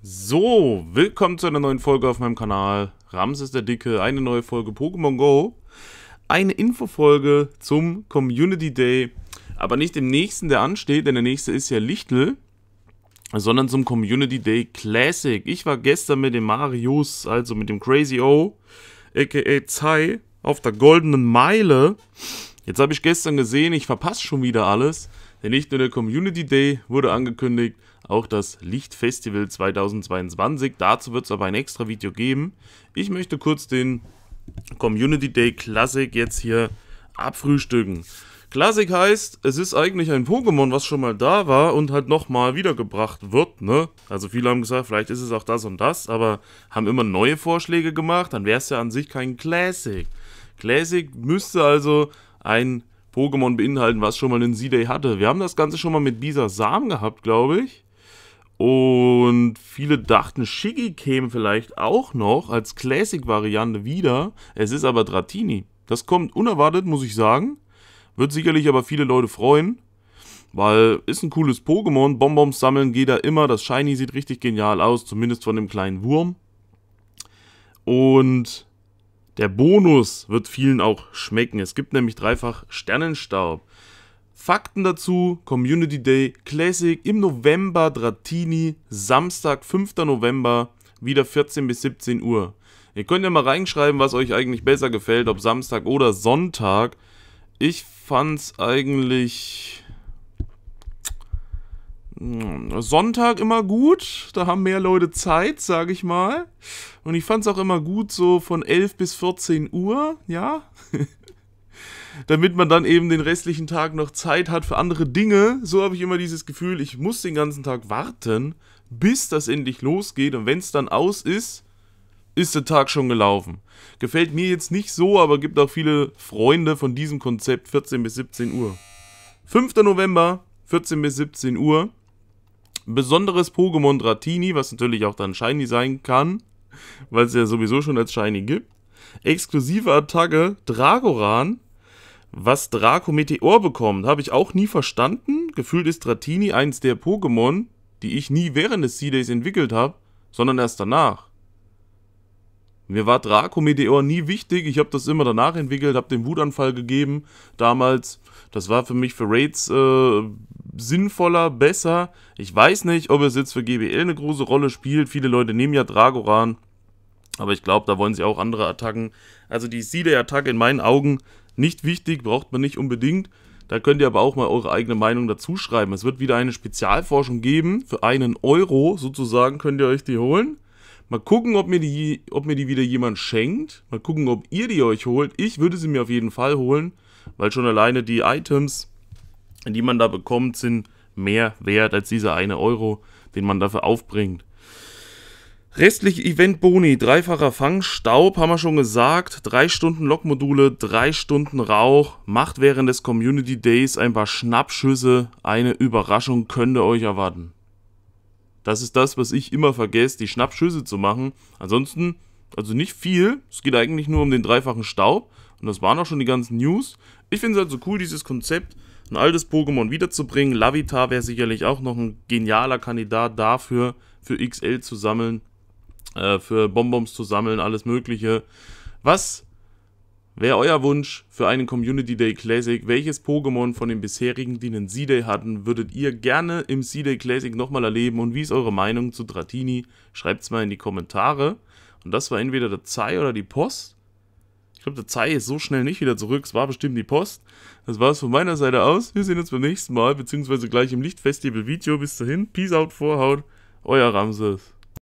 So, willkommen zu einer neuen Folge auf meinem Kanal. Ramses der Dicke, eine neue Folge Pokémon Go. Eine Infofolge zum Community Day, aber nicht dem nächsten, der ansteht, denn der nächste ist ja Lichtl. sondern zum Community Day Classic. Ich war gestern mit dem Marius, also mit dem Crazy O, aka Zai, auf der Goldenen Meile Jetzt habe ich gestern gesehen, ich verpasse schon wieder alles, denn nicht nur der Community Day wurde angekündigt, auch das Lichtfestival 2022. Dazu wird es aber ein extra Video geben. Ich möchte kurz den Community Day Classic jetzt hier abfrühstücken. Classic heißt, es ist eigentlich ein Pokémon, was schon mal da war und halt nochmal wiedergebracht wird, ne? Also viele haben gesagt, vielleicht ist es auch das und das, aber haben immer neue Vorschläge gemacht, dann wäre es ja an sich kein Classic. Classic müsste also ein Pokémon beinhalten, was schon mal einen Z-Day hatte. Wir haben das Ganze schon mal mit Bisasam gehabt, glaube ich. Und viele dachten, Shiggy käme vielleicht auch noch als Classic-Variante wieder. Es ist aber Dratini. Das kommt unerwartet, muss ich sagen. Wird sicherlich aber viele Leute freuen. Weil ist ein cooles Pokémon. Bonbons sammeln geht da immer. Das Shiny sieht richtig genial aus. Zumindest von dem kleinen Wurm. Und der Bonus wird vielen auch schmecken. Es gibt nämlich dreifach Sternenstaub. Fakten dazu: Community Day Classic im November Dratini, Samstag, 5. November, wieder 14 bis 17 Uhr. Ihr könnt ja mal reinschreiben, was euch eigentlich besser gefällt, ob Samstag oder Sonntag. Ich fand's eigentlich Sonntag immer gut, da haben mehr Leute Zeit, sage ich mal. Und ich fand es auch immer gut, so von 11 bis 14 Uhr, ja. Damit man dann eben den restlichen Tag noch Zeit hat für andere Dinge. So habe ich immer dieses Gefühl, ich muss den ganzen Tag warten, bis das endlich losgeht. Und wenn es dann aus ist, ist der Tag schon gelaufen. Gefällt mir jetzt nicht so, aber gibt auch viele Freunde von diesem Konzept 14 bis 17 Uhr. 5. November, 14 bis 17 Uhr besonderes Pokémon Dratini, was natürlich auch dann Shiny sein kann, weil es ja sowieso schon als Shiny gibt. Exklusive Attacke Dragoran, was Draco Meteor bekommt, habe ich auch nie verstanden. Gefühlt ist Dratini eins der Pokémon, die ich nie während des C-Days entwickelt habe, sondern erst danach. Mir war Draco Meteor nie wichtig, ich habe das immer danach entwickelt, habe den Wutanfall gegeben damals. Das war für mich für Raids äh, sinnvoller, besser. Ich weiß nicht, ob es jetzt für GBL eine große Rolle spielt. Viele Leute nehmen ja Dragoran. Aber ich glaube, da wollen sie auch andere Attacken. Also die Seaday-Attacke in meinen Augen nicht wichtig, braucht man nicht unbedingt. Da könnt ihr aber auch mal eure eigene Meinung dazu schreiben. Es wird wieder eine Spezialforschung geben. Für einen Euro sozusagen könnt ihr euch die holen. Mal gucken, ob mir, die, ob mir die wieder jemand schenkt. Mal gucken, ob ihr die euch holt. Ich würde sie mir auf jeden Fall holen, weil schon alleine die Items die man da bekommt, sind mehr wert als dieser eine Euro, den man dafür aufbringt. Restlich Eventboni, dreifacher Fangstaub, haben wir schon gesagt, drei Stunden Lokmodule, drei Stunden Rauch, macht während des Community Days ein paar Schnappschüsse, eine Überraschung könnte euch erwarten. Das ist das, was ich immer vergesse, die Schnappschüsse zu machen. Ansonsten, also nicht viel, es geht eigentlich nur um den dreifachen Staub und das waren auch schon die ganzen News. Ich finde es also halt cool, dieses Konzept, ein altes Pokémon wiederzubringen. Lavita wäre sicherlich auch noch ein genialer Kandidat dafür, für XL zu sammeln, äh, für Bonbons zu sammeln, alles Mögliche. Was wäre euer Wunsch für einen Community Day Classic? Welches Pokémon von den bisherigen, die einen C-Day hatten, würdet ihr gerne im C-Day Classic nochmal erleben? Und wie ist eure Meinung zu Dratini? Schreibt es mal in die Kommentare. Und das war entweder der Zei oder die Post. Ich glaube, der Zei ist so schnell nicht wieder zurück. Es war bestimmt die Post. Das war es von meiner Seite aus. Wir sehen uns beim nächsten Mal, beziehungsweise gleich im Lichtfestival-Video. Bis dahin, Peace out, Vorhaut, euer Ramses.